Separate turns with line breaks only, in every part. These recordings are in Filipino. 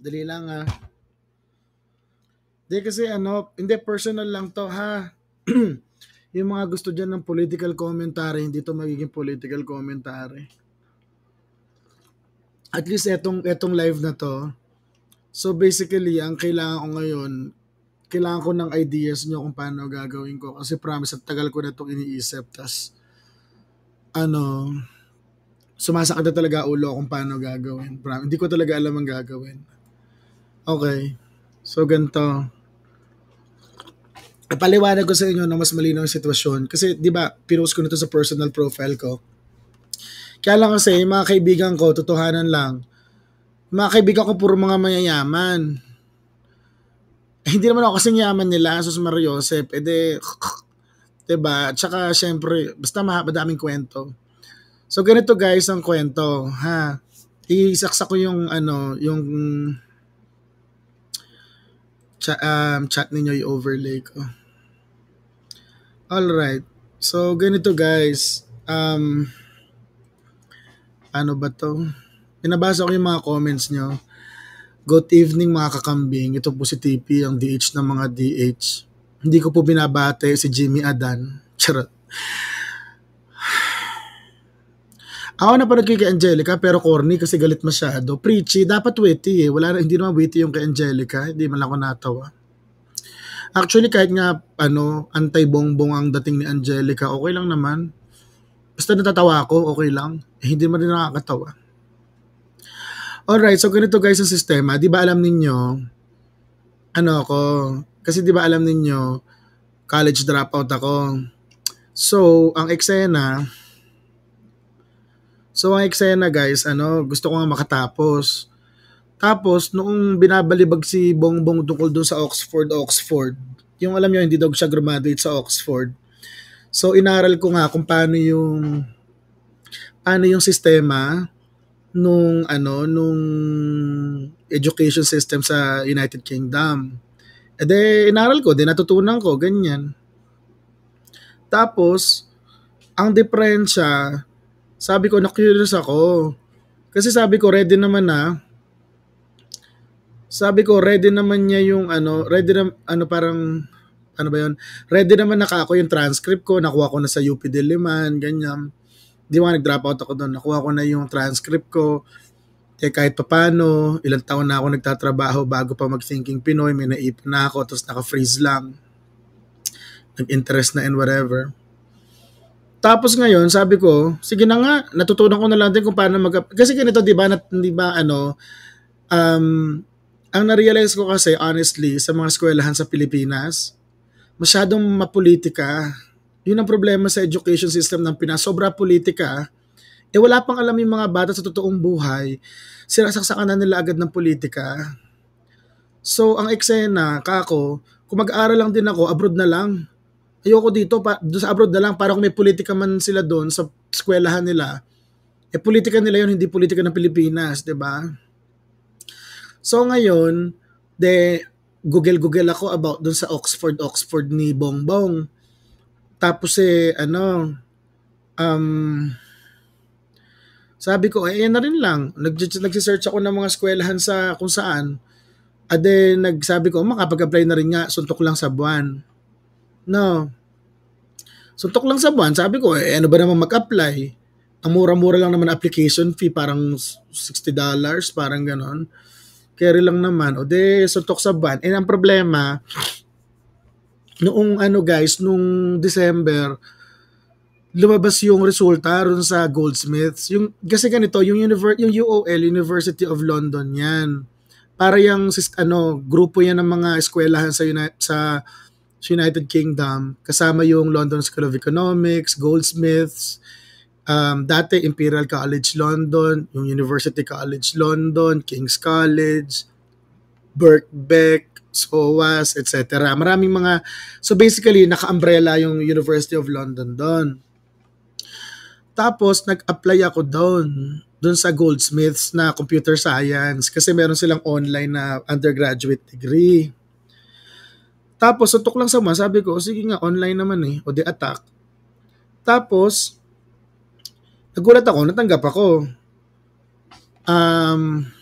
Dali lang ha. Ah. Hindi kasi ano, hindi personal lang to ha. yung mga gusto dyan ng political commentary, hindi to magiging political commentary. At least etong, etong live na to, so basically, ang kailangan ko ngayon, kailangan ko ng ideas nyo kung paano gagawin ko. Kasi promise, at tagal ko na itong iniisip. Tapos, ano, sumasakit na talaga ulo kung paano gagawin. Promise, hindi ko talaga alam ang gagawin. Okay. So, ganito. Paliwanag ko sa inyo na mas malinaw yung sitwasyon. Kasi, di ba, pinost ko nito sa personal profile ko. Kaya lang kasi, yung mga kaibigan ko, totohanan lang, mga kaibigan ko puro mga mayayaman. Eh, hindi naman ako kasi yaman nila, Sus Mar Joseph. Eh, de, diba? Tsaka, syempre, basta madaming kwento. So, ganito guys ang kwento, ha? Isaksak ko yung, ano, yung chat, um, chat ninyo i-overlay ko. Alright. So, ganito guys. Um, ano ba to? Pinabasa ko yung mga comments nyo. Good evening mga kakambing. Ito po si TP, ang DH ng mga DH. Hindi ko po binabate si Jimmy Adan. Charot. Ako na parang kay Angelica pero corny kasi galit masyado. Preachy, dapat witty eh. Wala, hindi naman witty yung kay Angelica. Hindi man ako natawa. Actually, kahit nga ano, antay-bongbong ang dating ni Angelica, okay lang naman. Basta natatawa ako, okay lang. Eh, hindi man rin nakakatawa. Alright, so ganito guys ang sistema. Di ba alam ninyo, ano ako, kasi di ba alam ninyo, college dropout ako. So, ang eksena, So ang eksena guys, ano, gusto ko nga makatapos. Tapos noong binabalibag si Bongbong tungkol doon sa Oxford, Oxford. Yung alam niyo hindi daw siya graduate sa Oxford. So inaral ko nga kung paano yung paano yung sistema nung ano nung education system sa United Kingdom. E de, inaral ko, de natutunan ko, ganyan. Tapos, ang diferensya sabi ko, na-curious ako. Kasi sabi ko, ready naman na. Sabi ko, ready naman niya yung ano, ready na, ano parang, ano ba yun? Ready naman naka ako yung transcript ko, nakuha ko na sa UP Diliman, ganyan. Di ba nag-drop out ako doon, nakuha ko na yung transcript ko. Eh kahit pa paano, ilang taon na ako nagtatrabaho bago pa mag-thinking Pinoy, may naipon na ako, tapos naka-freeze lang. Nag-interest na and whatever. Tapos ngayon, sabi ko, sige na nga, natutunan ko na lang din kung paano mag- Kasi ganito, di ba, nat, di ba, ano, um, ang narealize ko kasi, honestly, sa mga eskwelahan sa Pilipinas, masyadong mapolitika. Yun ang problema sa education system ng Pinas. Sobra politika. Eh wala pang alam yung mga bata sa totoong buhay. Sinasaksakan na nila agad ng politika. So, ang eksena, kako, kung mag-aaral lang din ako, abroad na lang ayoko dito, pa, doon sa abroad na lang, para kung may politika man sila doon sa eskwelahan nila, eh politika nila yon hindi politika ng Pilipinas, di ba? So ngayon, de, google-google ako about doon sa Oxford, Oxford ni Bongbong. Tapos eh, ano, um, sabi ko, eh, na rin lang. Nag-search ako ng mga eskwelahan sa kung saan. Ade, nagsabi ko, makapag-apply na rin nga, suntok lang sa buwan. No. Suntok lang sa buwan. Sabi ko, eh, ano ba naman mag-apply? Ang mura-mura lang naman application fee, parang $60, parang ganon. Carry lang naman. O de, suntok sa buwan. And ang problema, noong ano guys, noong December, lumabas yung resulta ron sa Goldsmiths. Yung, kasi ganito, yung, univer, yung UOL, University of London yan. Para yung ano, grupo yan ng mga eskwelahan sa, United, sa United Kingdom, kasama yung London School of Economics, Goldsmiths, um, dati Imperial College London, yung University College London, King's College, Birkbeck, SOAS, etc. Maraming mga, so basically, naka-umbrella yung University of London doon. Tapos, nag-apply ako doon, doon sa Goldsmiths na computer science kasi meron silang online na undergraduate degree. Tapos, tutok lang sa mga, sabi ko, sige nga, online naman eh, o the attack. Tapos, nagulat ako, natanggap ako. Um,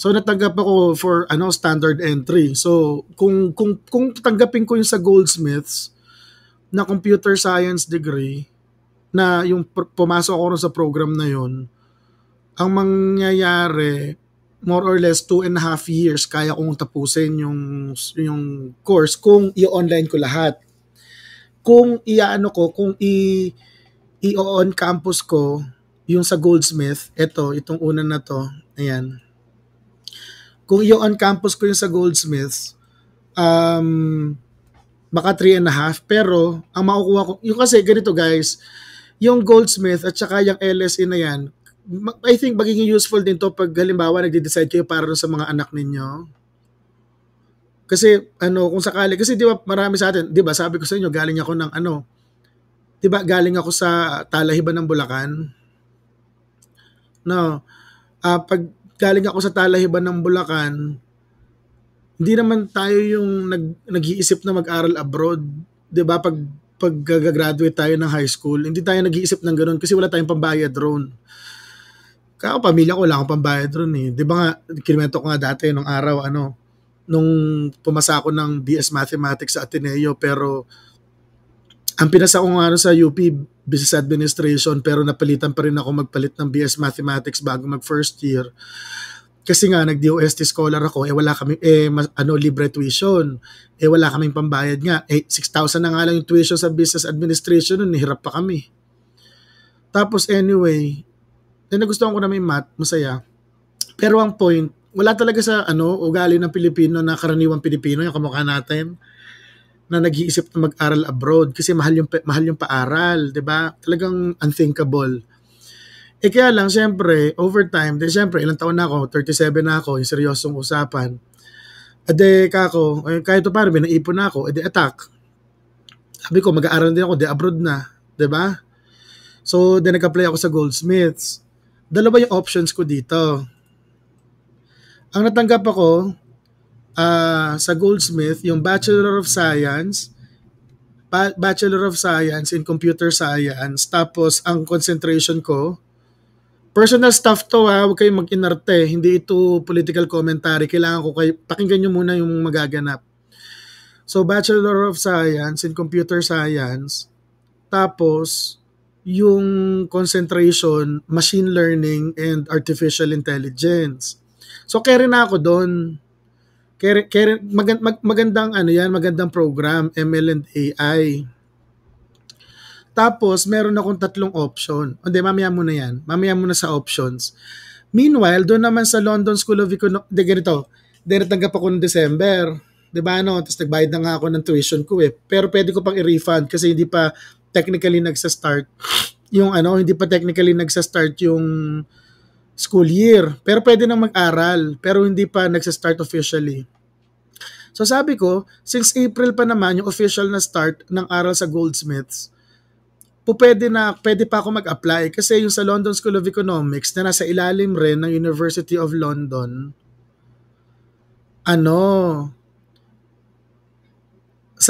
so, natanggap ako for ano standard entry. So, kung, kung, kung tanggapin ko yung sa Goldsmiths, na computer science degree, na yung pumasok ako sa program na yon ang mangyayari, more or less two and a half years kaya kong tapusin yung yung course kung i-online ko lahat. Kung iaano ko, kung i i-on campus ko yung sa Goldsmith, ito, itong una na to, ayan. Kung i-on campus ko yung sa Goldsmith, um, baka three and a half, pero ang makukuha ko, yung kasi ganito guys, yung Goldsmith at saka yung LSE na yan, I think magiging useful din to pag halimbawa nagde-decide kayo para sa mga anak ninyo. Kasi ano, kung sakali kasi 'di ba marami sa atin, 'di ba? Sabi ko sa inyo, galing ako ng ano. 'Di ba? Galing ako sa Talahiban ng Bulacan. No. Uh, pag galing ako sa Talahiban ng Bulacan, hindi naman tayo yung nag, nag-iisip na mag-aral abroad. 'Di ba? Pag pag graduate tayo ng high school, hindi tayo nag-iisip ng ganoon kasi wala tayong pambayad drone. Kaya ako, pamilya ko, wala akong pambayad ron eh. Di ba nga, kinimento ko nga dati, nung araw, ano, nung pumasa ako ng BS Mathematics sa Ateneo, pero ang pinasa ko nga ano sa UP, Business Administration, pero napalitan pa rin ako magpalit ng BS Mathematics bago mag first year. Kasi nga, nag-DOST scholar ako, eh wala kami, eh mas, ano, libre tuition, eh wala kaming pambayad nga. Eh, 6,000 na nga lang yung tuition sa Business Administration, nun, hirap pa kami. Tapos anyway, na nagustuhan ko na may math, masaya. Pero ang point, wala talaga sa ano, ugali ng Pilipino na karaniwang Pilipino, yung kamukha natin na nag-iisip na mag-aral abroad kasi mahal yung mahal yung paaral, 'di ba? Talagang unthinkable. Eh kaya lang, syempre, over time, then syempre, ilang taon na ako, 37 na ako, yung seryosong usapan. Ade, eh, kako, eh, kahit to pare, may naipon na ako, ade, eh, attack. Sabi ko, mag-aaral din ako, de abroad na, 'di ba? So, then nag-apply ako sa Goldsmiths dalawa yung options ko dito. Ang natanggap ako uh, sa Goldsmith, yung Bachelor of Science, Bachelor of Science in Computer Science, tapos ang concentration ko, personal stuff to ha, huwag kayong mag-inarte, hindi ito political commentary, kailangan ko kayo, pakinggan nyo muna yung magaganap. So, Bachelor of Science in Computer Science, tapos, yung concentration, machine learning, and artificial intelligence. So, carry na ako doon. Carry, carry, magand, mag, magandang ano yan, magandang program, ML and AI. Tapos, meron akong tatlong option. Hindi, mamaya muna yan. Mamaya muna sa options. Meanwhile, doon naman sa London School of Economics, de, ganito, de, natanggap ako ng December. 'di ba no? Tapos nagbayad na nga ako ng tuition ko eh. Pero pwede ko pang i-refund kasi hindi pa technically nagsa-start yung ano, hindi pa technically nagsa-start yung school year. Pero pwede nang mag-aral, pero hindi pa nagsa-start officially. So sabi ko, since April pa naman yung official na start ng aral sa Goldsmiths, po pwede na pwede pa ako mag-apply kasi yung sa London School of Economics na nasa ilalim rin ng University of London ano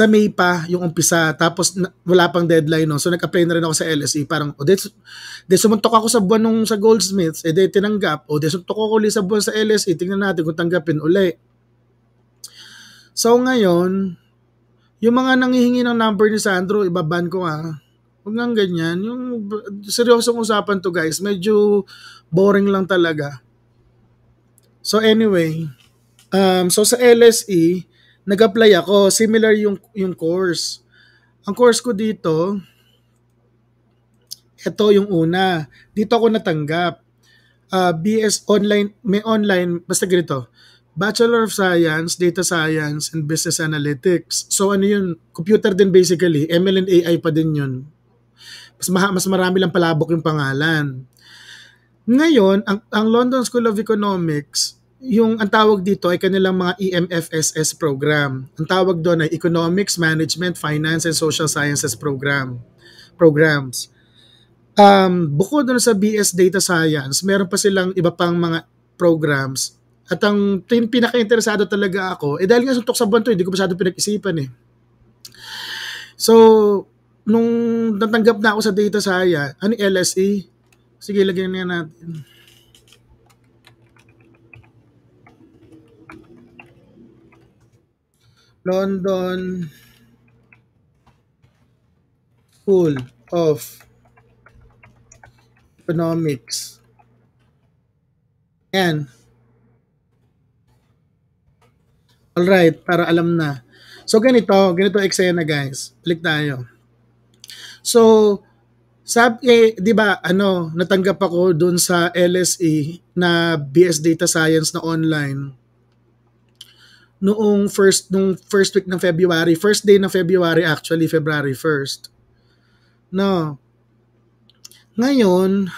sa May pa yung umpisa tapos na, wala pang deadline no. So nag-apply na rin ako sa LSE parang o oh, de sumuntok ako sa buwan nung sa Goldsmiths eh de tinanggap o oh, de sumuntok ako ulit sa buwan sa LSE tingnan natin kung tanggapin uli. So ngayon yung mga nangihingi ng number ni Sandro ibaban ko ha. Ah. Huwag nang ganyan. Yung seryosong usapan to guys. Medyo boring lang talaga. So anyway, um, so sa LSE, nag-apply ako, similar yung, yung course. Ang course ko dito, ito yung una. Dito ako natanggap. Uh, ah, BS online, may online, basta ganito. Bachelor of Science, Data Science, and Business Analytics. So ano yun, computer din basically, ML and AI pa din yun. Mas, ma- mas marami lang palabok yung pangalan. Ngayon, ang, ang London School of Economics, yung ang tawag dito ay kanilang mga EMFSS program. Ang tawag doon ay Economics, Management, Finance, and Social Sciences program programs. Um, bukod doon sa BS Data Science, meron pa silang iba pang mga programs. At ang pinaka-interesado talaga ako, eh dahil nga suntok sa buwan to, hindi eh, ko masyado pinag-isipan eh. So, nung natanggap na ako sa data science, ano LSE? Sige, lagyan na natin. London School of Economics. Yan. Alright, para alam na. So ganito, ganito eksena guys. Balik tayo. So, sab eh, 'di ba, ano, natanggap ako doon sa LSE na BS Data Science na online noong first nung first week ng February, first day ng February actually February 1st. No. Ngayon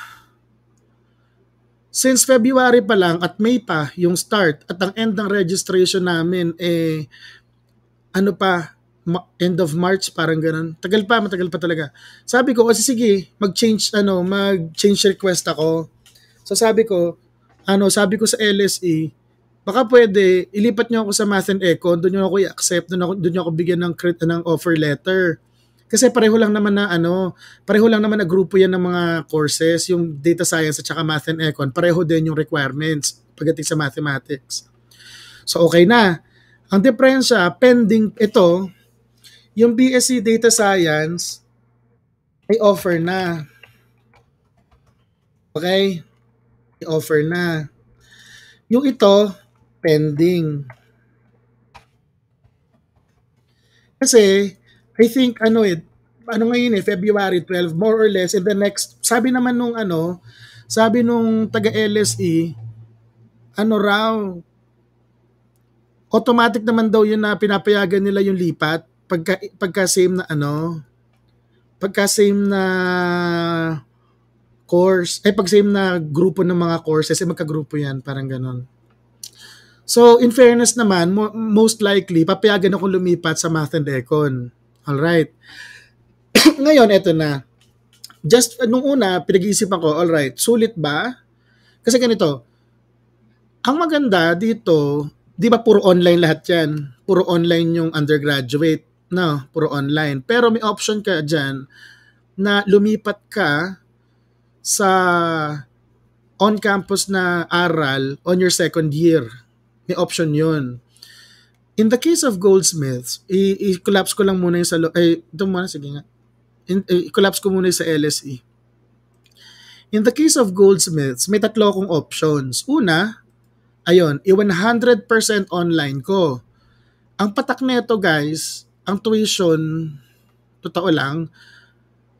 since February pa lang at May pa yung start at ang end ng registration namin eh ano pa end of March parang ganun. Tagal pa, matagal pa talaga. Sabi ko kasi sige, mag-change ano, mag-change request ako. So sabi ko, ano, sabi ko sa LSE, baka pwede, ilipat niyo ako sa Math and Econ, doon niyo ako i-accept, doon, ako, doon ako bigyan ng, credit ng offer letter. Kasi pareho lang naman na ano, pareho lang naman na grupo yan ng mga courses, yung data science at saka math and econ, pareho din yung requirements pagdating sa mathematics. So okay na. Ang diferensya, pending ito, yung BSc Data Science ay offer na. Okay? offer na. Yung ito, pending. Kasi, I think, ano it, eh, ano ngayon eh, February 12, more or less, in the next, sabi naman nung ano, sabi nung taga-LSE, ano raw, automatic naman daw yun na pinapayagan nila yung lipat pagka, pagka same na ano, pagka same na course, eh, pag same na grupo ng mga courses, eh magkagrupo yan, parang ganon. So, in fairness naman, mo- most likely, papayagan ako lumipat sa math and econ. Alright. Ngayon, eto na. Just, nung una, pinag-iisipan ko, alright, sulit ba? Kasi ganito, ang maganda dito, di ba puro online lahat yan? Puro online yung undergraduate. No, puro online. Pero may option ka dyan na lumipat ka sa on-campus na aral on your second year may option yun. In the case of goldsmiths, i- i-collapse ko lang muna yung sa... ay, ito muna, sige nga. Eh, i-collapse ko muna yung sa LSE. In the case of goldsmiths, may tatlo akong options. Una, ayun, i-100% online ko. Ang patak nito guys, ang tuition, totoo lang,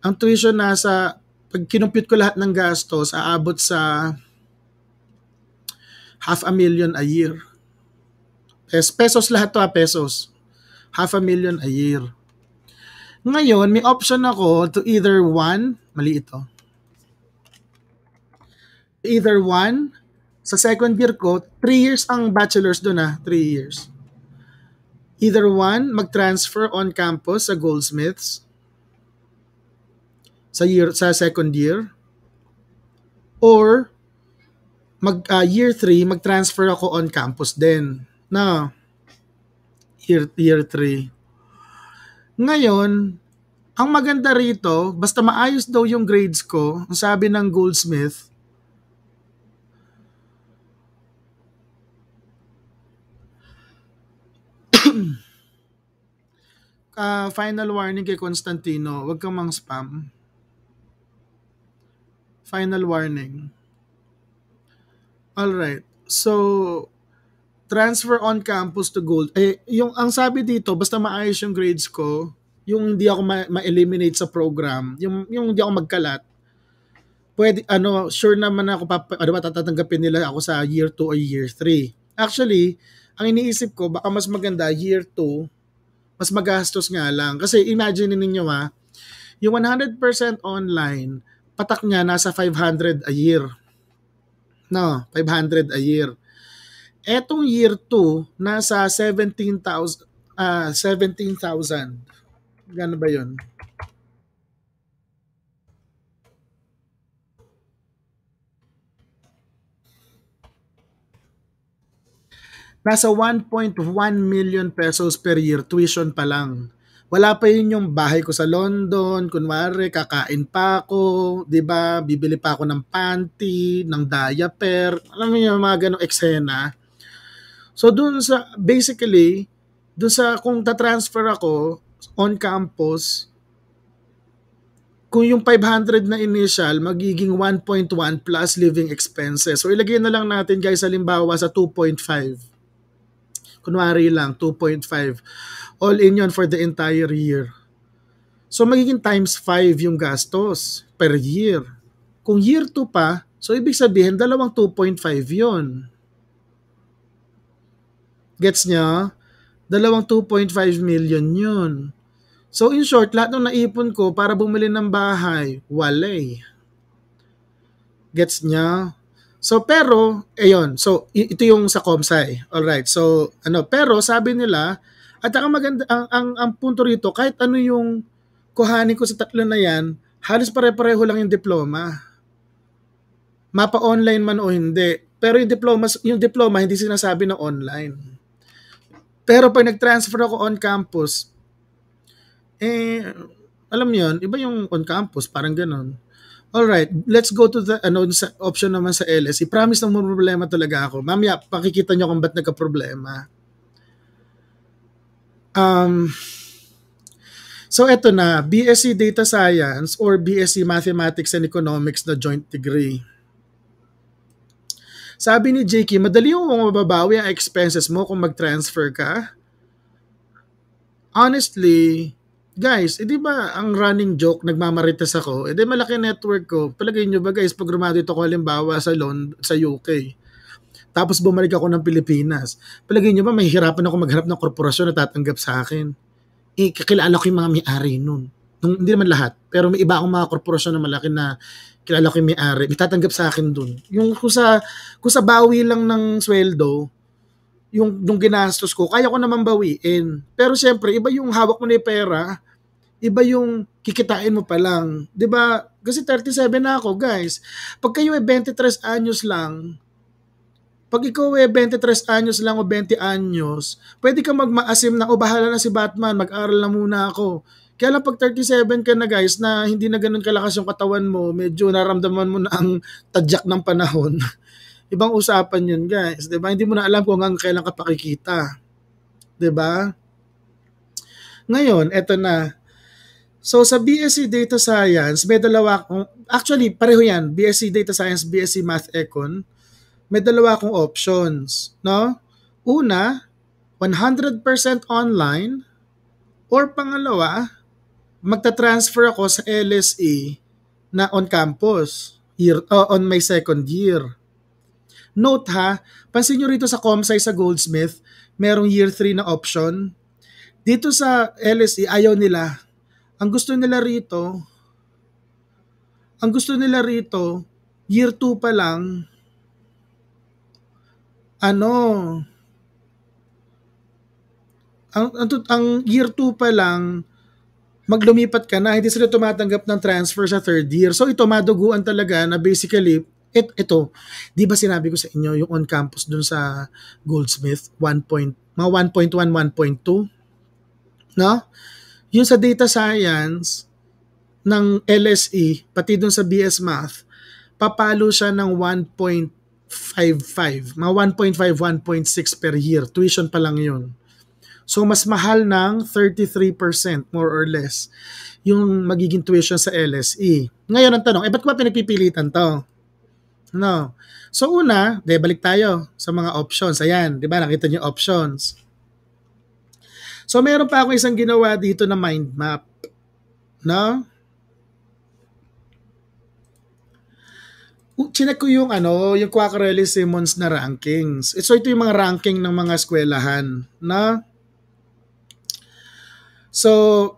ang tuition nasa, pag kinumpute ko lahat ng gastos, aabot sa half a million a year is pesos lahat to ha, ah, pesos. Half a million a year. Ngayon, may option ako to either one, mali ito. Oh. Either one, sa second year ko, 3 years ang bachelor's doon ha, 3 years. Either one, mag-transfer on campus sa Goldsmiths sa year sa second year or mag uh, year 3 mag-transfer ako on campus din na year, year 3. Ngayon, ang maganda rito, basta maayos daw yung grades ko, ang sabi ng Goldsmith, uh, final warning kay Constantino, wag kang mang spam. Final warning. All right. So transfer on campus to gold. Eh, yung ang sabi dito, basta maayos yung grades ko, yung hindi ako ma- ma-eliminate sa program, yung yung hindi ako magkalat. Pwede ano, sure naman ako papa, ano matatanggapin nila ako sa year 2 or year 3. Actually, ang iniisip ko baka mas maganda year 2 mas magastos nga lang kasi imagine ninyo ha, yung 100% online patak niya nasa 500 a year. No, 500 a year. Etong year 2, nasa 17,000. Ah, 17,000. Gano ba yun? Nasa 1.1 million pesos per year tuition pa lang. Wala pa yun yung bahay ko sa London, kunwari kakain pa ako, 'di ba? Bibili pa ako ng panty, ng diaper. Alam mo yung mga ganong eksena So dun sa, basically, dun sa kung ta-transfer ako on campus, kung yung 500 na initial, magiging 1.1 plus living expenses. So ilagay na lang natin guys, halimbawa sa 2.5. Kunwari lang, 2.5. All in yon for the entire year. So magiging times 5 yung gastos per year. Kung year 2 pa, so ibig sabihin dalawang 2.5 yon Gets niya? Dalawang 2.5 million yun. So in short, lahat ng naipon ko para bumili ng bahay, wale. Gets niya? So pero, ayun, so ito yung sa Comsci. All right. So ano, pero sabi nila, at ang maganda ang, ang, ang punto rito, kahit ano yung kuhanin ko sa tatlo na yan, halos pare-pareho lang yung diploma. Mapa online man o hindi. Pero yung diploma, yung diploma hindi sinasabi na online. Pero pag nag-transfer ako on campus, eh, alam mo yun, iba yung on campus, parang ganun. All right, let's go to the ano sa option naman sa LS. I e. promise na may problema talaga ako. Mamaya pakikita niyo kung bakit nagka-problema. Um So eto na, BSc e Data Science or BSc e Mathematics and Economics na joint degree. Sabi ni JK, madali mo mababawi ang expenses mo kung mag-transfer ka. Honestly, guys, hindi eh ba ang running joke, nagmamarites ako, edi eh malaki network ko. Palagay nyo ba guys, pag rumado ito ko halimbawa sa, loan, sa UK, tapos bumalik ako ng Pilipinas, palagay nyo ba mahihirapan ako maghanap ng korporasyon na tatanggap sa akin? Eh, kakilala ko yung mga may-ari nun. Nung, hindi naman lahat, pero may iba akong mga korporasyon na malaki na kilala ko yung may-ari, itatanggap sa akin dun. Yung kung sa, kung sa bawi lang ng sweldo, yung nung ginastos ko, kaya ko naman bawiin. Pero siyempre, iba yung hawak mo na yung pera, iba yung kikitain mo pa lang. 'Di ba? Kasi 37 na ako, guys. Pag kayo ay 23 anyos lang, pag ikaw ay 23 anyos lang o 20 anyos, pwede ka magma-assume na, o oh, bahala na si Batman, mag-aral na muna ako kaya lang pag 37 ka na guys, na hindi na ganun kalakas yung katawan mo, medyo naramdaman mo na ang tadyak ng panahon. Ibang usapan yun guys, di ba? Hindi mo na alam kung hanggang kailan ka pakikita. Di ba? Ngayon, eto na. So sa BSc Data Science, may dalawa akong, actually pareho yan, BSc Data Science, BSc Math Econ, may dalawa akong options, no? Una, 100% online, or pangalawa, magta-transfer ako sa LSE na on campus year uh, on my second year. Note ha, pansin niyo rito sa Comsci sa Goldsmith, merong year 3 na option. Dito sa LSE, ayaw nila. Ang gusto nila rito, ang gusto nila rito, year 2 pa lang, ano, ang, ang, ang year 2 pa lang, maglumipat ka na, hindi sila tumatanggap ng transfer sa third year. So ito, maduguan talaga na basically, it, ito, di ba sinabi ko sa inyo, yung on-campus dun sa Goldsmith, 1 point, mga 1.1, 1.2, no? Yung sa data science ng LSE, pati dun sa BS Math, papalo siya ng 1.55, mga 1.5, 1.6 per year. Tuition pa lang yun. So, mas mahal ng 33% more or less yung magiging tuition sa LSE. Ngayon ang tanong, eh ba't ko ba pinagpipilitan to? No. So una, de, balik tayo sa mga options. Ayan, di ba? Nakita niyo options. So meron pa ako isang ginawa dito na mind map. No? Chinek ko yung ano, yung Quackerelli Simmons na rankings. So ito yung mga ranking ng mga eskwelahan. No? So,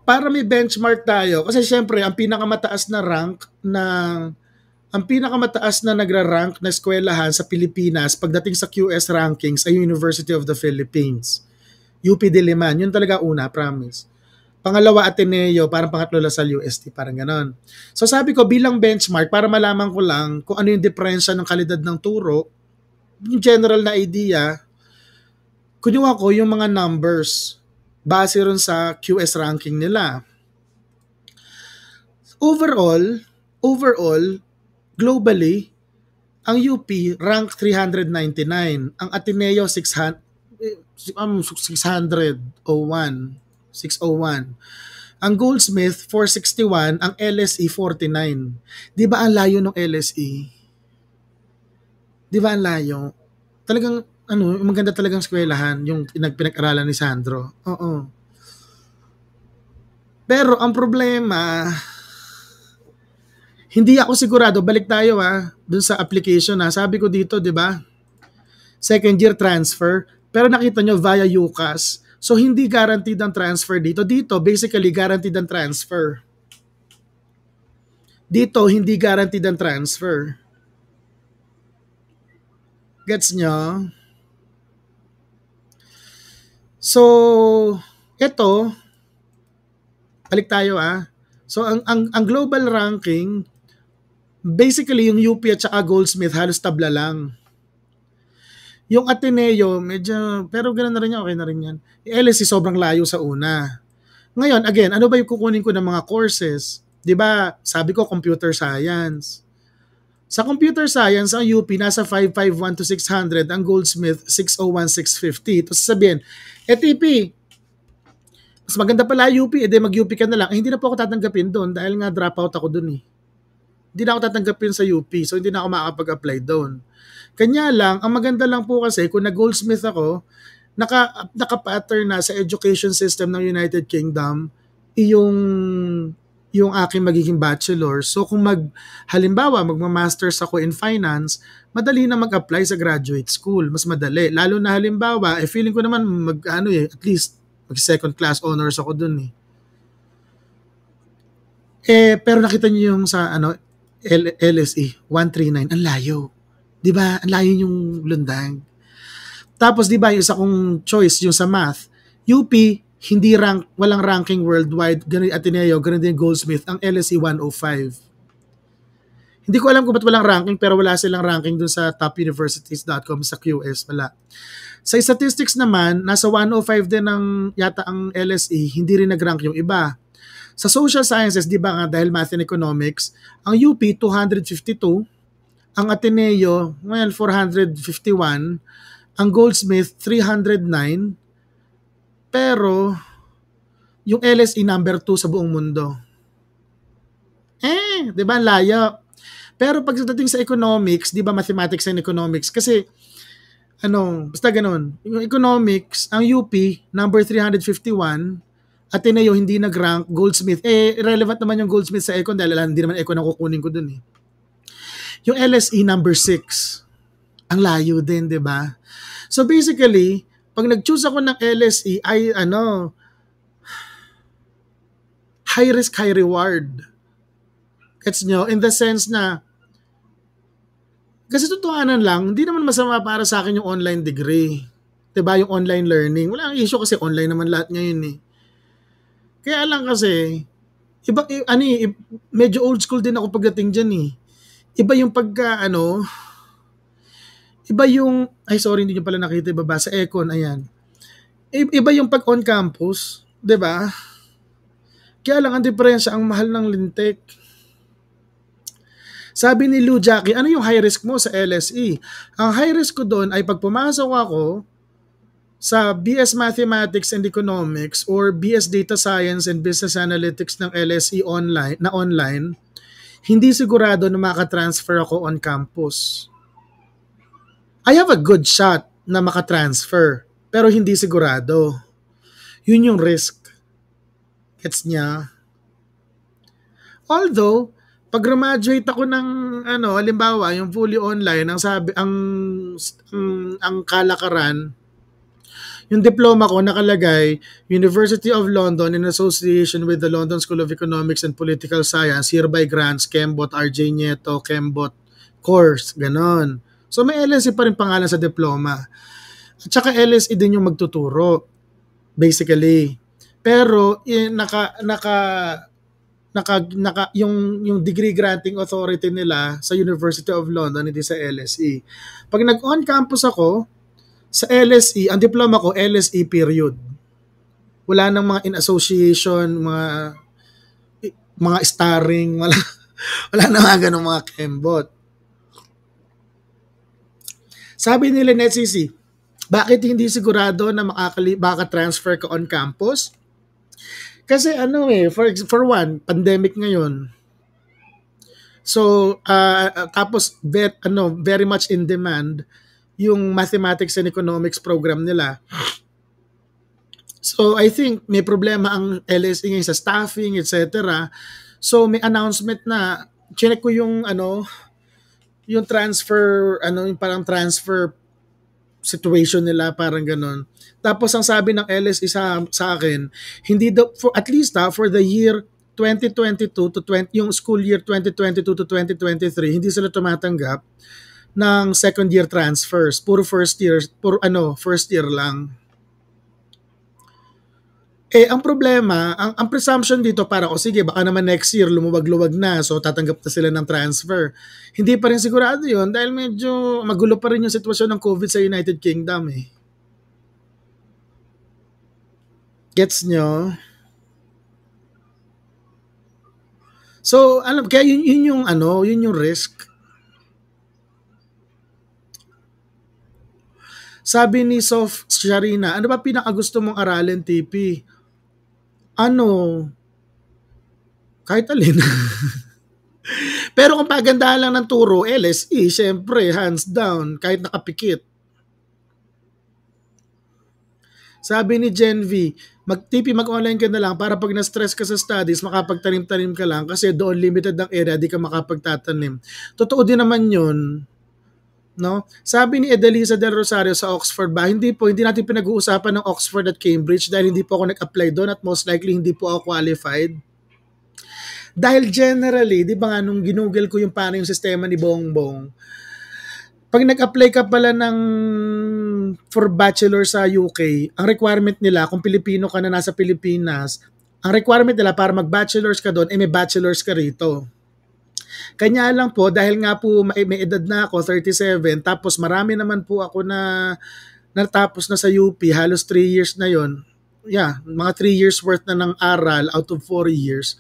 para may benchmark tayo, kasi syempre, ang pinakamataas na rank ng ang pinakamataas na nagra-rank na eskwelahan sa Pilipinas pagdating sa QS rankings ay University of the Philippines. UP Diliman, yun talaga una, promise. Pangalawa, Ateneo, parang pangatlo la sa UST, parang ganon. So sabi ko, bilang benchmark, para malaman ko lang kung ano yung diferensya ng kalidad ng turo, yung general na idea, kunuha ko yung mga numbers base ron sa QS ranking nila. Overall, overall, globally, ang UP rank 399, ang Ateneo 600, 601, 601. Ang Goldsmith 461, ang LSE 49. 'Di ba ang layo ng LSE? 'Di ba ang layo? Talagang ano, maganda talagang eskwelahan yung pinag-aralan ni Sandro. Oo. Pero ang problema, hindi ako sigurado, balik tayo ha, dun sa application ha. Sabi ko dito, di ba? Second year transfer. Pero nakita nyo, via UCAS. So, hindi guaranteed ang transfer dito. Dito, basically, guaranteed ang transfer. Dito, hindi guaranteed ang transfer. Gets nyo? So, ito, balik tayo ah. So, ang, ang, ang global ranking, basically yung UP at saka Goldsmith, halos tabla lang. Yung Ateneo, medyo, pero ganun na rin yan, okay na rin yan. LSC e, sobrang layo sa una. Ngayon, again, ano ba yung kukunin ko ng mga courses? 'Di ba? Sabi ko computer science. Sa computer science, ang UP nasa 551 to 600, ang Goldsmith 601, 650. Tapos sasabihin, eh TP, mas maganda pala UP, edi eh, mag-UP ka na lang. Eh, hindi na po ako tatanggapin doon dahil nga dropout ako doon eh. Hindi na ako tatanggapin sa UP, so hindi na ako makakapag-apply doon. Kanya lang, ang maganda lang po kasi kung na-goldsmith ako, naka, naka-pattern na sa education system ng United Kingdom, yung yung aking magiging bachelor. So kung mag, halimbawa, magma-masters ako in finance, madali na mag-apply sa graduate school. Mas madali. Lalo na halimbawa, eh feeling ko naman mag, ano eh, at least mag second class honors ako dun eh. Eh, pero nakita niyo yung sa ano, L- LSE 139, ang layo. 'Di ba? Ang layo yung lundag. Tapos 'di ba, yung isa kong choice yung sa math, UP hindi rank, walang ranking worldwide, ganun Ateneo, ganun din Goldsmith, ang LSE 105. Hindi ko alam kung ba't walang ranking, pero wala silang ranking dun sa topuniversities.com sa QS, wala. Sa statistics naman, nasa 105 din ang, yata ang LSE, hindi rin nag-rank yung iba. Sa social sciences, di ba nga, dahil math and economics, ang UP 252, ang Ateneo, well, 451, ang Goldsmith 309, pero, yung LSE number 2 sa buong mundo. Eh, di ba, layo. Pero pagdating sa economics, di ba mathematics and economics, kasi ano, basta ganoon. Yung economics, ang UP, number 351, Ateneo hindi nag-rank, Goldsmith, eh, relevant naman yung Goldsmith sa Econ dahil hindi naman Econ ang kukunin ko dun eh. Yung LSE number 6, ang layo din, di ba? So basically, pag nag-choose ako ng LSE, ay ano, high risk, high reward. Gets nyo? In the sense na, kasi totoo lang, hindi naman masama para sa akin yung online degree. ba diba? Yung online learning. Wala ang issue kasi online naman lahat ngayon eh. Kaya lang kasi, iba, i, ano, eh, i, medyo old school din ako pagdating dyan eh. Iba yung pagka, ano, Iba yung, ay sorry, hindi nyo pala nakita, ibaba sa Econ, ayan. Iba yung pag on campus, ba? Diba? Kaya lang ang diferensya, ang mahal ng lintek. Sabi ni Lou Jackie, ano yung high risk mo sa LSE? Ang high risk ko doon ay pag pumasok ako sa BS Mathematics and Economics or BS Data Science and Business Analytics ng LSE online, na online, hindi sigurado na makatransfer ako on campus. I have a good shot na makatransfer, pero hindi sigurado. Yun yung risk. Gets niya? Although, pag graduate ako ng ano, halimbawa, yung fully online, ang sabi ang ang, ang kalakaran yung diploma ko nakalagay University of London in association with the London School of Economics and Political Science hereby grants Kembot RJ Nieto Kembot course ganon So may LSE pa rin pangalan sa diploma. At saka LSE din yung magtuturo basically. Pero eh, naka naka naka, naka yung yung degree granting authority nila sa University of London hindi sa LSE. Pag nag-on campus ako sa LSE, ang diploma ko LSE period. Wala nang mga in association, mga eh, mga starring, wala wala na mga ganung mga kembot. Sabi nila ng SEC, bakit hindi sigurado na makakali, baka transfer ka on campus? Kasi ano eh, for, for one, pandemic ngayon. So, uh, tapos vet, ano, very much in demand yung mathematics and economics program nila. So, I think may problema ang LSE ngayon sa staffing, etc. So, may announcement na, check ko yung ano, yung transfer, ano, yung parang transfer situation nila, parang ganun. Tapos ang sabi ng LSE sa, sa akin, hindi the, for, at least ah, for the year 2022 to 20, yung school year 2022 to 2023, hindi sila tumatanggap ng second year transfers. Puro first year, puro ano, first year lang. Eh, ang problema, ang, ang presumption dito para, ko, sige, baka naman next year lumuwag-luwag na, so tatanggap na sila ng transfer. Hindi pa rin sigurado yon dahil medyo magulo pa rin yung sitwasyon ng COVID sa United Kingdom eh. Gets nyo? So, alam, ano, kaya yun, yun yung ano, yun yung risk. Sabi ni Sof Sharina, ano ba pinakagusto mong aralin, TP? Ano, kahit alin. Pero kung pagandahan lang ng turo, LSE, syempre, hands down, kahit nakapikit. Sabi ni Gen V, mag magtipi, mag-online ka na lang para pag na-stress ka sa studies, makapagtanim-tanim ka lang kasi doon limited ang area, di ka makapagtatanim. Totoo din naman yun no? Sabi ni Edelisa Del Rosario sa Oxford ba, hindi po, hindi natin pinag-uusapan ng Oxford at Cambridge dahil hindi po ako nag-apply doon at most likely hindi po ako qualified. Dahil generally, di ba nga nung ginugol ko yung paano yung sistema ni Bongbong, pag nag-apply ka pala ng for bachelor sa UK, ang requirement nila, kung Pilipino ka na nasa Pilipinas, ang requirement nila para mag-bachelor's ka doon, eh may bachelor's ka rito. Kanya lang po, dahil nga po may, may edad na ako, 37, tapos marami naman po ako na natapos na sa UP, halos 3 years na yon yeah, mga 3 years worth na ng aral out of 4 years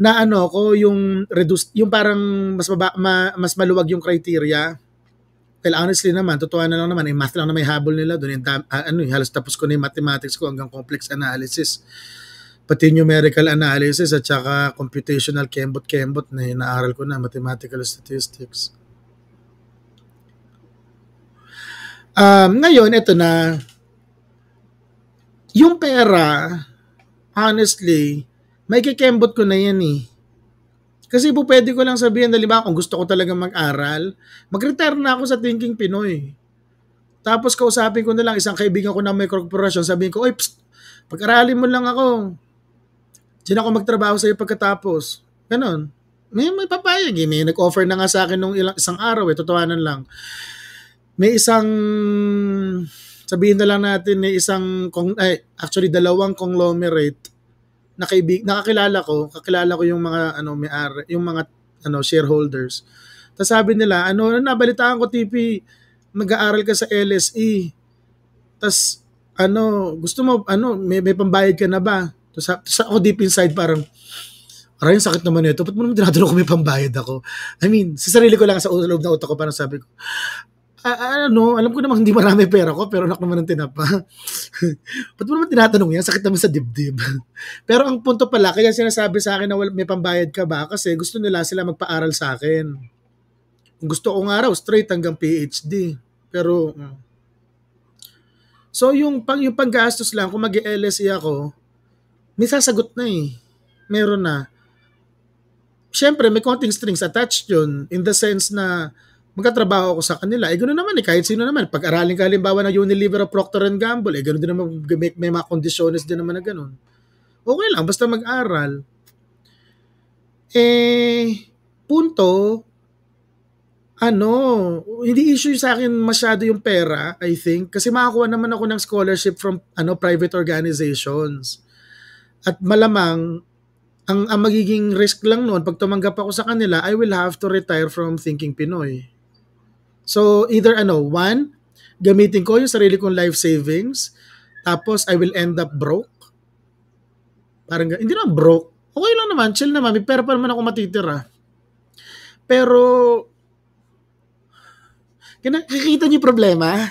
na ano ko yung reduce yung parang mas baba, ma, mas maluwag yung criteria Well, honestly naman, totoo na lang naman, yung eh, math lang na may habol nila doon. Yung, eh, ah, ano, eh, halos tapos ko na yung mathematics ko hanggang complex analysis pati numerical analysis at saka computational kembot-kembot na inaaral ko na, mathematical statistics. Um, ngayon, ito na, yung pera, honestly, may kikembot ko na yan eh. Kasi po pwede ko lang sabihin, halimbawa kung gusto ko talaga mag-aral, mag-retire na ako sa Thinking Pinoy. Tapos kausapin ko na lang isang kaibigan ko na may korporasyon, sabihin ko, oy, psst, pag-aralin mo lang ako. Diyan ako magtrabaho sa'yo pagkatapos. Ganon. May, may papayag eh. May nag-offer na nga sa akin nung ilang, isang araw eh. Totohanan lang. May isang sabihin na lang natin may isang kong eh, actually dalawang conglomerate na kaibig, nakakilala ko, kakilala ko yung mga ano may ar, yung mga ano shareholders. Tapos sabi nila, ano, ano nabalitaan ko TP, nag-aaral ka sa LSE. Tapos ano, gusto mo ano, may, may pambayad ka na ba? Tapos, sa, ako deep inside parang, Aray, sakit naman nito. Ba't mo naman dinadalo kung may pambayad ako? I mean, sa sarili ko lang sa loob na utak ko, parang sabi ko, ano, no, alam ko naman hindi marami pera ko, pero anak naman ng tinapa. Ba't mo naman tinatanong yan? Sakit naman sa dibdib. pero ang punto pala, kaya sinasabi sa akin na may pambayad ka ba? Kasi gusto nila sila magpaaral sa akin. Gusto ko nga raw, straight hanggang PhD. Pero, mm. so yung, pang, yung panggastos lang, kung mag-LSE ako, may sasagot na eh. Meron na. Siyempre, may konting strings attached yun in the sense na magkatrabaho ako sa kanila. Eh, ganoon naman eh, kahit sino naman. Pag-aralin ka, halimbawa, na Unilever o Procter and Gamble, eh, ganoon din naman, may, may mga conditions din naman na ganoon. Okay lang, basta mag-aral. Eh, punto, ano, hindi issue sa akin masyado yung pera, I think, kasi makakuha naman ako ng scholarship from ano private organizations. At malamang, ang, ang magiging risk lang noon, pag tumanggap ako sa kanila, I will have to retire from Thinking Pinoy. So, either ano, one, gamitin ko yung sarili kong life savings, tapos I will end up broke. Parang, hindi na broke. Okay lang naman, chill naman, may pera pa naman ako matitira. Pero, kaya nakikita niyo problema?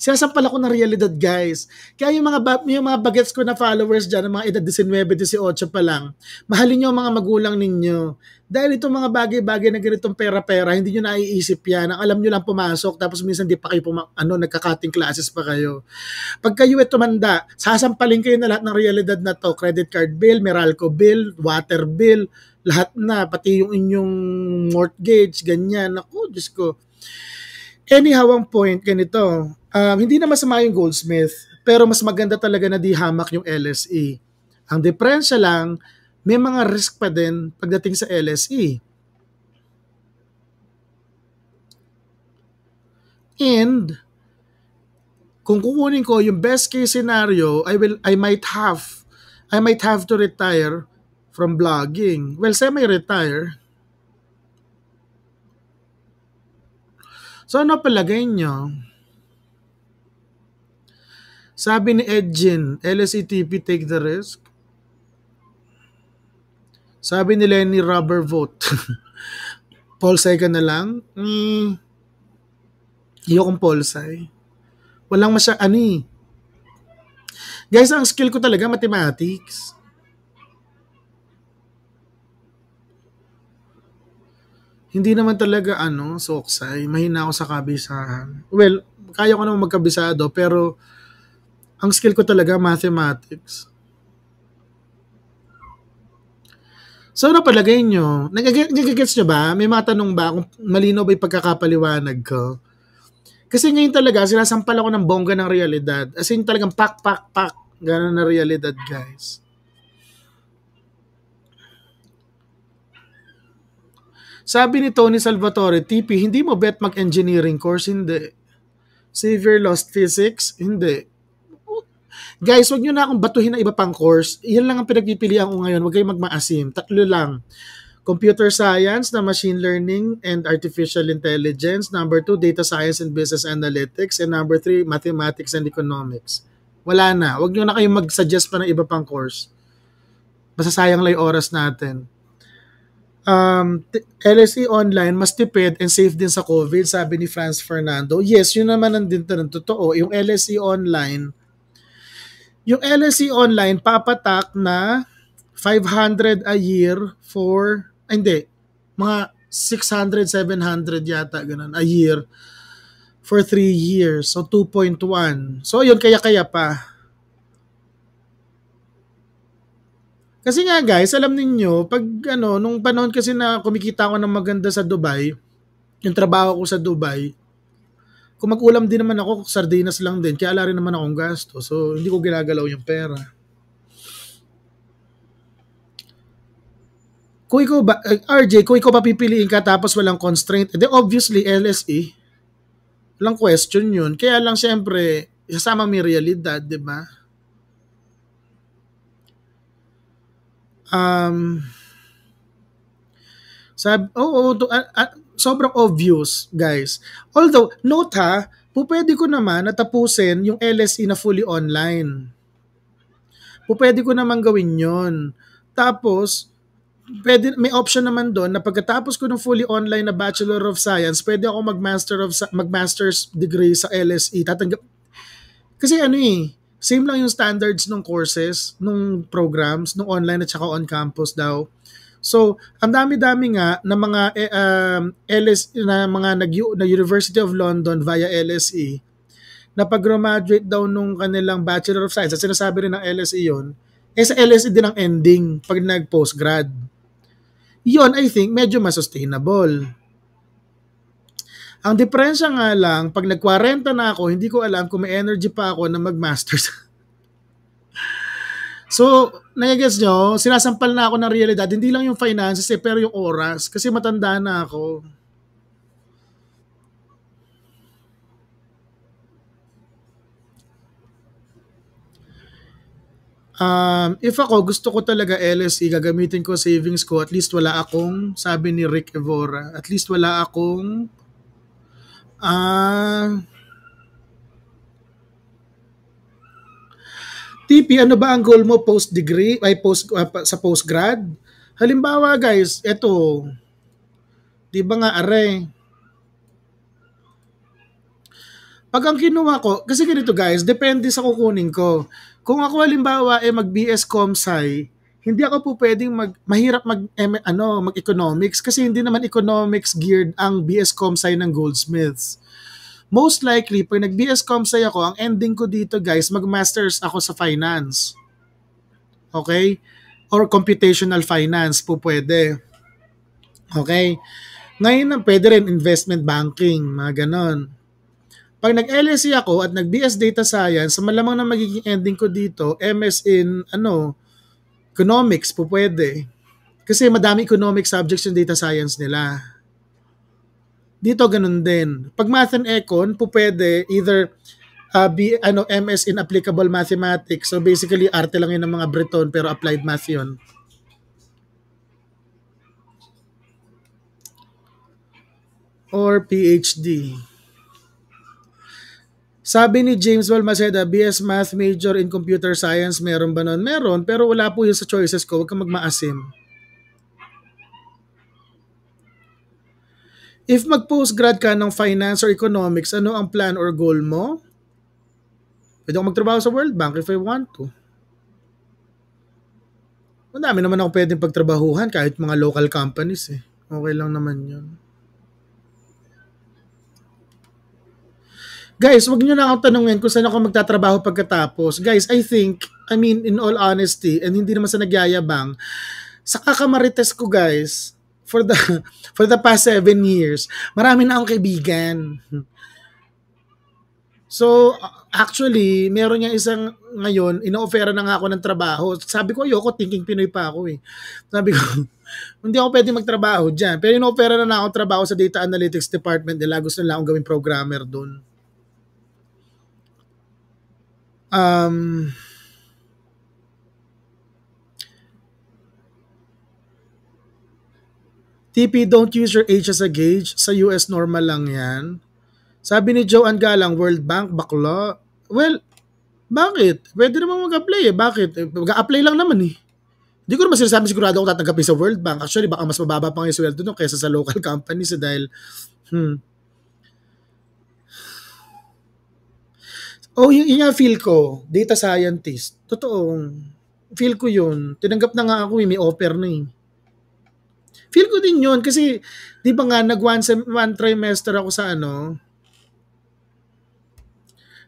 Sinasampal ako ng realidad, guys. Kaya yung mga, yung mga bagets ko na followers dyan, mga edad 19, 18 pa lang, mahalin nyo ang mga magulang ninyo. Dahil itong mga bagay-bagay na ganitong pera-pera, hindi nyo naiisip yan. Ang alam nyo lang pumasok, tapos minsan di pa kayo puma- ano, nagkakating classes pa kayo. Pag kayo ay tumanda, sasampalin kayo na lahat ng realidad na to. Credit card bill, Meralco bill, water bill, lahat na, pati yung inyong mortgage, ganyan. Ako, Diyos ko. Anyhow, ang point ganito, um, hindi na masama yung Goldsmith, pero mas maganda talaga na di hamak yung LSE. Ang diferensya lang, may mga risk pa din pagdating sa LSE. And kung kukunin ko yung best case scenario, I will I might have I might have to retire from blogging. Well, semi-retire. So ano palagay nyo? Sabi ni Edgin, LSETP take the risk. Sabi ni Lenny, rubber vote. Paul Polsay ka na lang? Mm, Paul polsay. Walang masya, ano eh. Guys, ang skill ko talaga, mathematics. Hindi naman talaga, ano, soksay. Mahina ako sa kabisahan. Well, kaya ko naman magkabisado, pero ang skill ko talaga, mathematics. So, ano palagay nyo? Nagagets nyo ba? May tanong ba kung malino ba yung pagkakapaliwanag ko? Kasi ngayon talaga, sinasampal ako ng bongga ng realidad. As in talagang pak, pak, pak. Ganun na realidad, guys. Sabi ni Tony Salvatore, TP, hindi mo bet mag-engineering course? Hindi. Xavier lost physics? Hindi. Guys, wag niyo na akong batuhin na iba pang course. Yan lang ang pinagpipilian ko ngayon. Huwag kayong magmaasim. Tatlo lang. Computer Science na Machine Learning and Artificial Intelligence. Number two, Data Science and Business Analytics. And number three, Mathematics and Economics. Wala na. Huwag niyo na kayong mag-suggest pa ng iba pang course. Masasayang lang yung oras natin. Um, LSE online, mas tipid and safe din sa COVID, sabi ni Franz Fernando. Yes, yun naman ang din to ng totoo. Yung LSE online, yung LSE online papatak na 500 a year for ay, hindi mga 600 700 yata ganun a year for 3 years. So 2.1. So yun kaya-kaya pa. Kasi nga guys, alam niyo pag ano, nung panahon kasi na kumikita ako ng maganda sa Dubai, yung trabaho ko sa Dubai, kung mag-ulam din naman ako, sardinas lang din. Kaya ala rin naman akong gasto. So, hindi ko ginagalaw yung pera. Kung ikaw ba, eh, RJ, kung ikaw papipiliin ka tapos walang constraint, edi eh, obviously LSE. Walang question yun. Kaya lang siyempre, isasama mo yung realidad, di ba? Um, sabi, oh, oh, to, uh, uh, sobrang obvious, guys. Although, note ha, pupwede ko naman natapusin yung LSE na fully online. Pupwede ko naman gawin yon. Tapos, pwede, may option naman doon na pagkatapos ko ng fully online na Bachelor of Science, pwede ako mag-master of, mag-master's degree sa LSE. Tatanggap. Kasi ano eh, same lang yung standards ng courses, ng programs, ng online at saka on-campus daw. So, ang dami-dami nga na mga uh, eh, um, LS e, na mga nag na University of London via LSE na pag-graduate daw nung kanilang Bachelor of Science at sinasabi rin ng LSE yon eh sa LSE din ang ending pag nag-postgrad. Yon, I think, medyo mas sustainable. Ang diferensya nga lang, pag nag-40 na ako, hindi ko alam kung may energy pa ako na mag-masters. so, nagagets nyo, sinasampal na ako ng realidad. Hindi lang yung finances eh, pero yung oras. Kasi matanda na ako. Um, if ako, gusto ko talaga LSE, gagamitin ko savings ko. At least wala akong, sabi ni Rick Evora, at least wala akong ah... Uh, TP, ano ba ang goal mo post degree ay post uh, sa postgrad? Halimbawa, guys, eto 'di ba nga are Pag ang kinuha ko, kasi ganito guys, depende sa kukunin ko. Kung ako halimbawa eh mag BS Comsci, hindi ako po pwedeng mag mahirap mag eh, ano, mag economics kasi hindi naman economics geared ang BS Comsci ng Goldsmiths most likely, pag nag-BS Comsci ako, ang ending ko dito guys, mag-masters ako sa finance. Okay? Or computational finance po pwede. Okay? Ngayon, pwede rin investment banking, mga ganon. Pag nag-LSE ako at nag-BS Data Science, malamang na magiging ending ko dito, MS in, ano, economics po pwede. Kasi madami economic subjects yung data science nila. Dito ganun din. Pag math and econ, po either uh, B, ano, MS in applicable mathematics. So basically, arte lang yun ng mga Breton, pero applied math yun. Or PhD. Sabi ni James Balmaceda, BS Math major in Computer Science, meron ba nun? Meron, pero wala po yun sa choices ko. Huwag kang magmaasim. If mag-postgrad ka ng finance or economics, ano ang plan or goal mo? Pwede akong magtrabaho sa World Bank if I want to. dami naman ako pwedeng pagtrabahuhan kahit mga local companies eh. Okay lang naman yun. Guys, wag niyo na akong tanungin kung saan ako magtatrabaho pagkatapos. Guys, I think, I mean, in all honesty, and hindi naman sa nagyayabang, sa kakamarites ko guys, for the for the past seven years, marami na akong kaibigan. So, actually, meron niya isang ngayon, inoofera na nga ako ng trabaho. Sabi ko, ayoko, thinking Pinoy pa ako eh. Sabi ko, hindi ako pwede magtrabaho dyan. Pero ino inoofera na na ako trabaho sa data analytics department nila. Gusto nila akong gawing programmer doon. Um, TP, don't use your age as a gauge. Sa US, normal lang yan. Sabi ni Joe Galang, World Bank, bakla. Well, bakit? Pwede naman mag-apply eh. Bakit? Eh, mag-apply lang naman eh. Hindi ko naman sinasabi sigurado kung tatanggapin sa World Bank. Actually, baka mas mababa pa ngayon sweldo nyo kaysa sa local companies eh, dahil, hmm. Oh, yun, yun yung feel ko, data scientist. Totoong, feel ko yun. Tinanggap na nga ako, eh, may offer na eh. Feel ko din yun kasi di ba nga nag one, sem- one trimester ako sa ano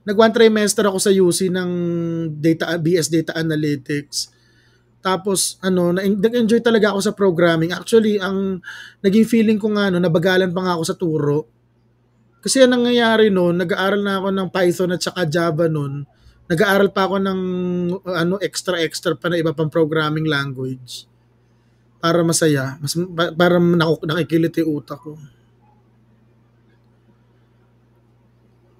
nag one trimester ako sa UC ng data BS data analytics. Tapos ano, na enjoy talaga ako sa programming. Actually, ang naging feeling ko nga no, nabagalan pa nga ako sa turo. Kasi ang nangyayari noon, nag-aaral na ako ng Python at saka Java noon. Nag-aaral pa ako ng ano extra extra pa na iba pang programming language para masaya, mas, para nakikilit yung utak ko.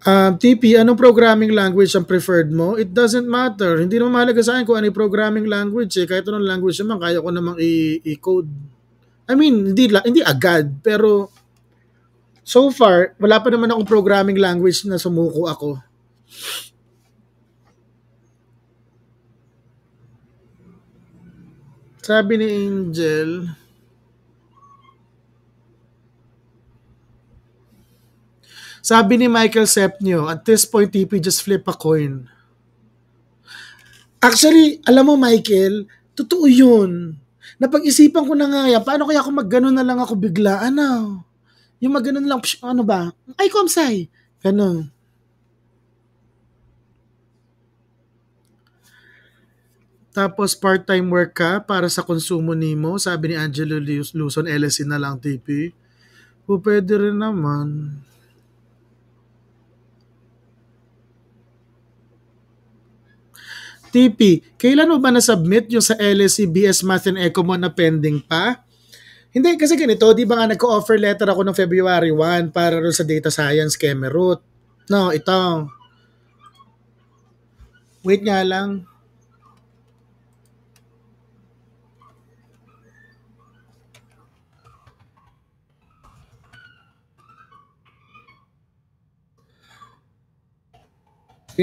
Uh, ah, TP, anong programming language ang preferred mo? It doesn't matter. Hindi naman mahalaga sa akin kung ano yung programming language. Eh. Kahit anong language naman, kaya ko namang i-code. I mean, hindi, hindi agad, pero so far, wala pa naman akong programming language na sumuko ako. Sabi ni Angel, Sabi ni Michael Sepnio, at this point, TP just flip a coin. Actually, alam mo Michael, totoo yun. Napag-isipan ko na nga yan, paano kaya kung magganon na lang ako bigla? Ano? Ah? Yung magganon lang, psh, ano ba? Ay, komsay. Ganun. Tapos part-time work ka para sa konsumo nimo, sabi ni Angelo Luzon, LSC na lang TP. O pwede rin naman. TP, kailan mo ba na-submit yung sa LSC, BS Math and Ecomon na pending pa? Hindi, kasi ganito, di ba nga nagko-offer letter ako noong February 1 para rin sa data science Kemerut. No, ito. Wait nga lang.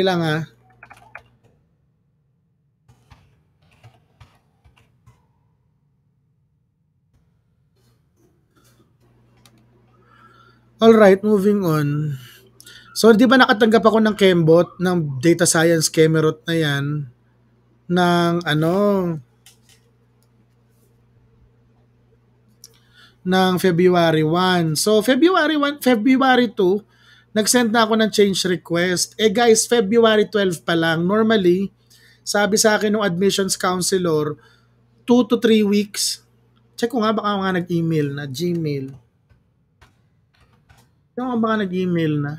lang ha. Ah. All right, moving on. So, di ba nakatanggap ako ng Kembot, ng data science Kemerot na yan, ng ano, ng February 1. So, February 1, February 2, nag-send na ako ng change request. Eh guys, February 12 pa lang. Normally, sabi sa akin ng admissions counselor, 2 to 3 weeks. Check ko nga baka nga nag-email na, Gmail. Check ko nga baka nag-email na.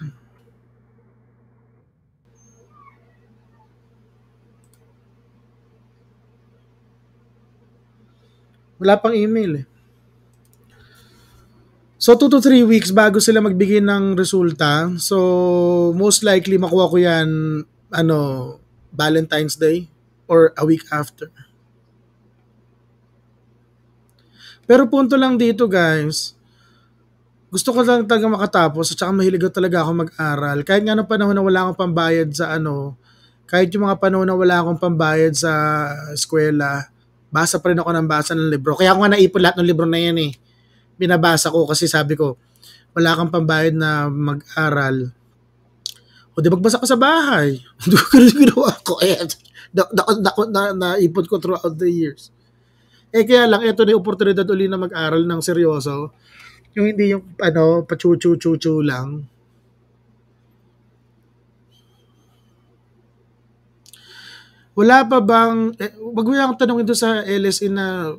Wala pang email eh. So 2 to 3 weeks bago sila magbigay ng resulta. So most likely makuha ko 'yan ano Valentine's Day or a week after. Pero punto lang dito guys. Gusto ko lang talaga makatapos at saka mahilig talaga ako mag-aral. Kahit nga nung panahon na wala akong pambayad sa ano, kahit yung mga panahon na wala akong pambayad sa eskwela, basa pa rin ako ng basa ng libro. Kaya ako nga naipon lahat ng libro na yan eh binabasa ko kasi sabi ko, wala kang pambayad na mag-aral. O di magbasa ka sa bahay. Hindi ko ginawa ko. Eh, na, na, na, na, naipon ko throughout the years. Eh kaya lang, ito na yung oportunidad uli na mag-aral ng seryoso. Yung hindi yung, ano, pachuchu-chuchu lang. Wala pa bang, eh, wag mo yung tanongin doon sa LSE na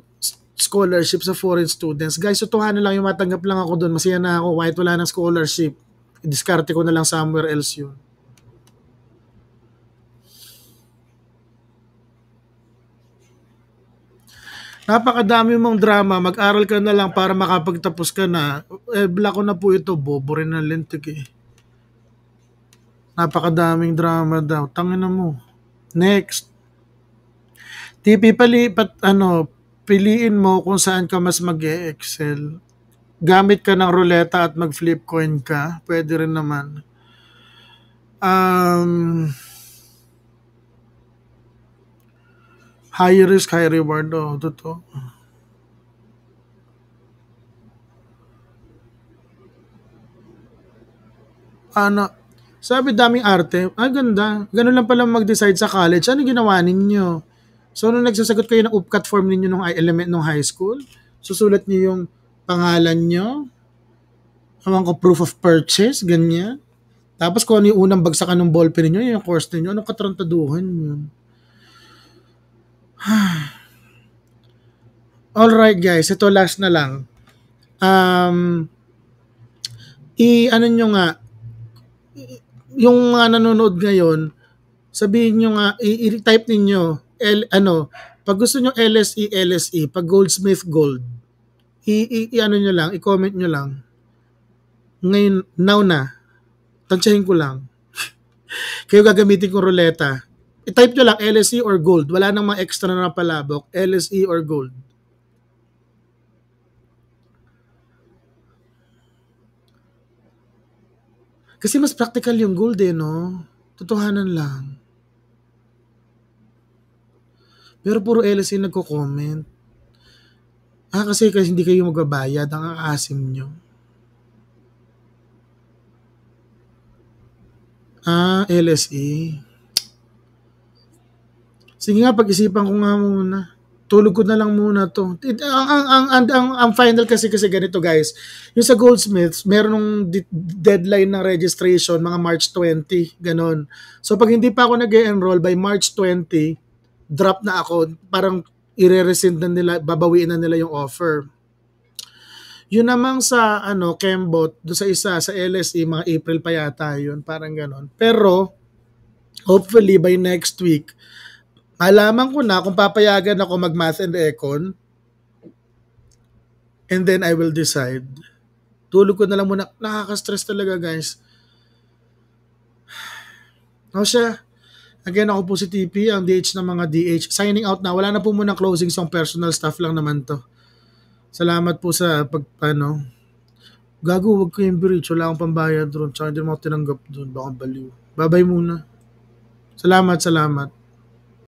scholarship sa foreign students. Guys, tutuhan na lang yung matanggap lang ako doon. Masaya na ako kahit wala ng scholarship. Diskarte ko na lang somewhere else yun. Napakadami mong drama, mag-aral ka na lang para makapagtapos ka na. Eh, ko na po ito, bobo rin ang lintik eh. Napakadaming drama daw. Tangin na mo. Next. TP pali, pat, ano, piliin mo kung saan ka mas mag excel Gamit ka ng ruleta at mag-flip coin ka, pwede rin naman. Um, high risk, high reward. Oo, oh, totoo. Ano, sabi daming arte. Ah, ganda. Ganun lang pala mag-decide sa college. Ano ginawa ninyo? So, nung nagsasagot kayo ng upcut form ninyo nung element nung high school, susulat niyo yung pangalan nyo, amang ko proof of purchase, ganyan. Tapos kung ano yung unang bagsakan ng ballpen niyo, yung course niyo, anong katrantaduhan yun? right guys, ito last na lang. Um, i ano nyo nga, yung mga nanonood ngayon, sabihin nyo nga, i-type ninyo, L, ano, pag gusto nyo LSE, LSE, pag Goldsmith Gold, i, i, i ano nyo lang, i-comment nyo lang. Ngayon, now na, tansyahin ko lang. Kayo gagamitin kong ruleta. I-type nyo lang LSE or gold. Wala nang mga extra na palabok. LSE or gold. Kasi mas practical yung gold eh, no? Totohanan lang. Pero puro LSA nagko-comment. Ah, kasi, kasi hindi kayo magbabayad. Ang aasim nyo. Ah, LSA. E. Sige nga, pag-isipan ko nga muna. Tulog ko na lang muna to. ang, ang, ang, ang, ang, ang final kasi kasi ganito guys. Yung sa Goldsmiths, meron nung deadline ng registration, mga March 20, ganon. So pag hindi pa ako nag enroll by March 20, drop na ako, parang ire-resend na nila, babawiin na nila yung offer. Yun namang sa ano, Kembot, do sa isa sa LSE mga April pa yata yun, parang ganon. Pero hopefully by next week malaman ko na kung papayagan ako mag math and econ and then I will decide. Tulog ko na lang muna. Nakaka-stress talaga, guys. Oh, siya? Again, ako po si TP, ang DH ng mga DH. Signing out na. Wala na po muna closing song personal stuff lang naman to. Salamat po sa pag, ano, gago, wag ko yung bridge. Wala akong pambayad doon. Tsaka hindi mo ako tinanggap doon. Baka baliw. Babay muna. Salamat, salamat.